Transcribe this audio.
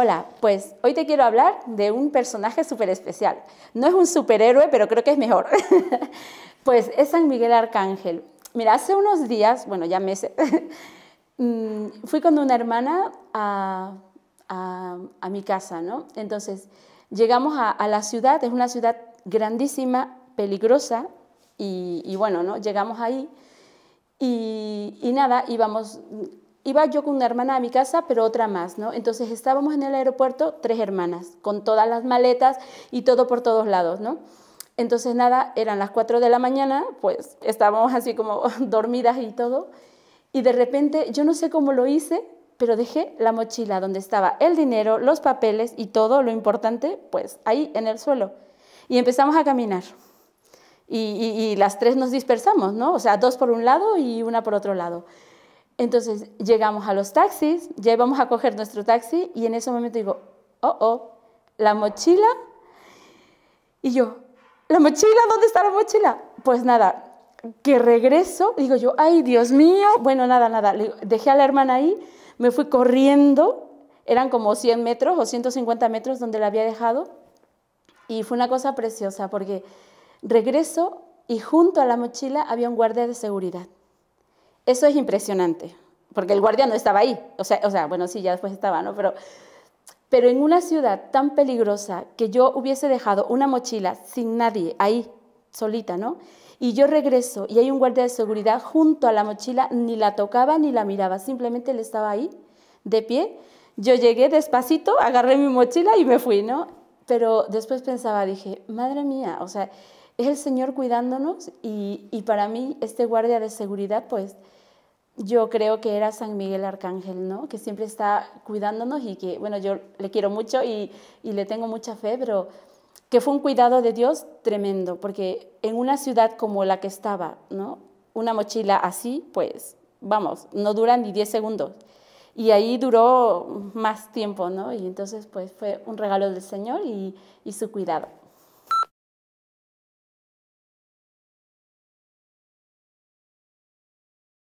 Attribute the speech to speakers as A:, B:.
A: Hola, pues hoy te quiero hablar de un personaje súper especial. No es un superhéroe, pero creo que es mejor. pues es San Miguel Arcángel. Mira, hace unos días, bueno, ya meses, mm, fui con una hermana a, mi casa, ¿no? Entonces, llegamos a, la ciudad, es una ciudad grandísima, peligrosa, y, bueno, ¿no? Llegamos ahí y nada, íbamos iba yo con una hermana a mi casa, pero otra más, ¿no? Entonces estábamos en el aeropuerto tres hermanas, con todas las maletas y todo por todos lados, ¿no? Entonces nada, eran las cuatro de la mañana, pues estábamos así como dormidas y todo, y de repente yo no sé cómo lo hice, pero dejé la mochila donde estaba el dinero, los papeles y todo lo importante, pues ahí en el suelo. Y empezamos a caminar. Y, y las tres nos dispersamos, ¿no? O sea, dos por un lado y una por otro lado. Entonces llegamos a los taxis, ya íbamos a coger nuestro taxi y en ese momento digo, oh, oh, la mochila. Y yo, ¿la mochila? ¿Dónde está la mochila? Pues nada, que regreso, digo yo, ay, Dios mío, bueno, nada, nada, dejé a la hermana ahí, me fui corriendo, eran como 100 metros o 150 metros donde la había dejado, y fue una cosa preciosa, porque regreso y junto a la mochila había un guardia de seguridad. Eso es impresionante, porque el guardia no estaba ahí. O sea, o sea bueno, sí, ya después estaba, ¿no? Pero, pero en una ciudad tan peligrosa que yo hubiese dejado una mochila sin nadie ahí, solita, ¿no? Y yo regreso y hay un guardia de seguridad junto a la mochila, ni la tocaba ni la miraba, simplemente él estaba ahí, de pie. Yo llegué despacito, agarré mi mochila y me fui, ¿no? Pero después pensaba, dije, madre mía, o sea, es el Señor cuidándonos y, y para mí este guardia de seguridad, pues, yo creo que era San Miguel Arcángel, ¿no? Que siempre está cuidándonos y que, bueno, yo le quiero mucho y, le tengo mucha fe, pero que fue un cuidado de Dios tremendo, porque en una ciudad como la que estaba, ¿no? Una mochila así, pues, vamos, no duran ni 10 segundos. Y ahí duró más tiempo, ¿no? Y entonces, pues, fue un regalo del Señor y su cuidado.